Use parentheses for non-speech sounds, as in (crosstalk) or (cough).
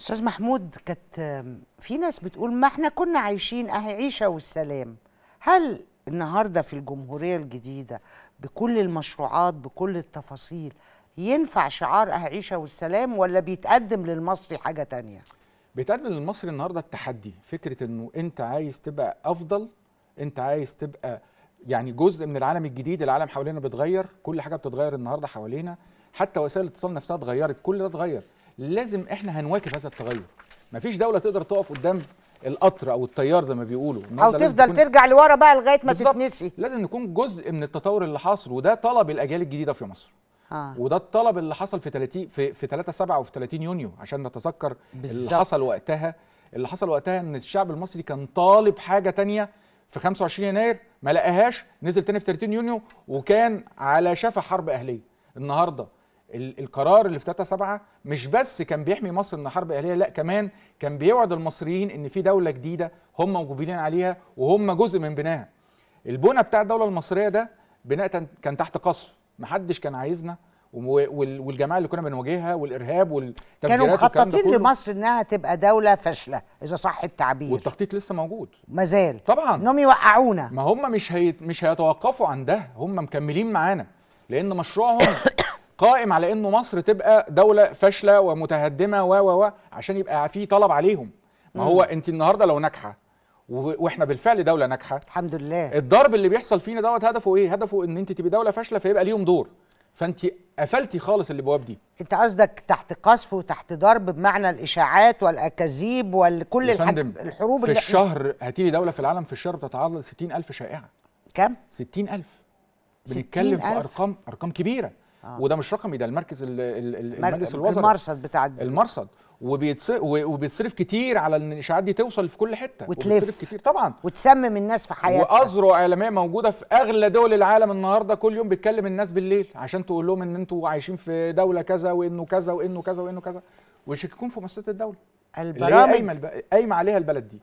استاذ محمود كانت في ناس بتقول ما احنا كنا عايشين اهي عيشه والسلام هل النهارده في الجمهوريه الجديده بكل المشروعات بكل التفاصيل ينفع شعار اهي عيشه والسلام ولا بيتقدم للمصري حاجه تانية بيتقدم للمصري النهارده التحدي فكره انه انت عايز تبقى افضل انت عايز تبقى يعني جزء من العالم الجديد العالم حوالينا بيتغير كل حاجه بتتغير النهارده حوالينا حتى وسائل الاتصال نفسها اتغيرت كل ده اتغير لازم احنا هنواكب هذا التغير مفيش دوله تقدر تقف قدام القطر او التيار زي ما بيقولوا او تفضل ترجع لورا بقى لغايه ما تتنسي لازم نكون جزء من التطور اللي حاصل وده طلب الاجيال الجديده في مصر آه. وده الطلب اللي حصل في 30 في في 3 7 وفي 30 يونيو عشان نتذكر بالزبط. اللي حصل وقتها اللي حصل وقتها ان الشعب المصري كان طالب حاجه تانية في 25 يناير ما لقاهاش نزل تاني في 30 يونيو وكان على شفا حرب اهليه النهارده القرار اللي في 3 7 مش بس كان بيحمي مصر من حرب اهليه لا كمان كان بيوعد المصريين ان في دوله جديده هم موجودين عليها وهم جزء من بناها البنى بتاع الدوله المصريه ده بناء كان تحت قصف محدش كان عايزنا والجماعه اللي كنا بنواجهها والارهاب كانوا مخططين لمصر انها تبقى دوله فاشله اذا صح التعبير والتخطيط لسه موجود ما زال طبعا انهم يوقعونا ما هم مش هي... مش هيتوقفوا عن ده هم مكملين معانا لان مشروعهم (coughs) قائم على انه مصر تبقى دوله فاشله ومتهدمه و و و عشان يبقى في طلب عليهم ما هو انت النهارده لو ناجحه واحنا بالفعل دوله ناجحه الحمد لله الضرب اللي بيحصل فينا دوت هدفه ايه هدفه ان انت تبقي دوله فاشله فيبقى ليهم دور فانت قفلتي خالص الابواب دي انت قصدك تحت قصف وتحت ضرب بمعنى الاشاعات والاكاذيب وكل الحروب في اللي الشهر هتيجي دوله في العالم في الشهر بتتعرض ل 60000 شائعه كم 60000 بنتكلم في ارقام ارقام كبيره آه. وده مش رقمي ده المركز المجلس الوزراء المرصد بتاع المرصد وبيتصرف كتير على ان الاشاعات دي توصل في كل حته وتلف كتير طبعا وتسمم الناس في حياتها واذرع اعلاميه موجوده في اغلى دول العالم النهارده كل يوم بتكلم الناس بالليل عشان تقول لهم ان انتوا عايشين في دوله كذا وانه كذا وانه كذا وانه كذا ويشككون في مؤسسه الدوله البرامج قايمه عليها البلد دي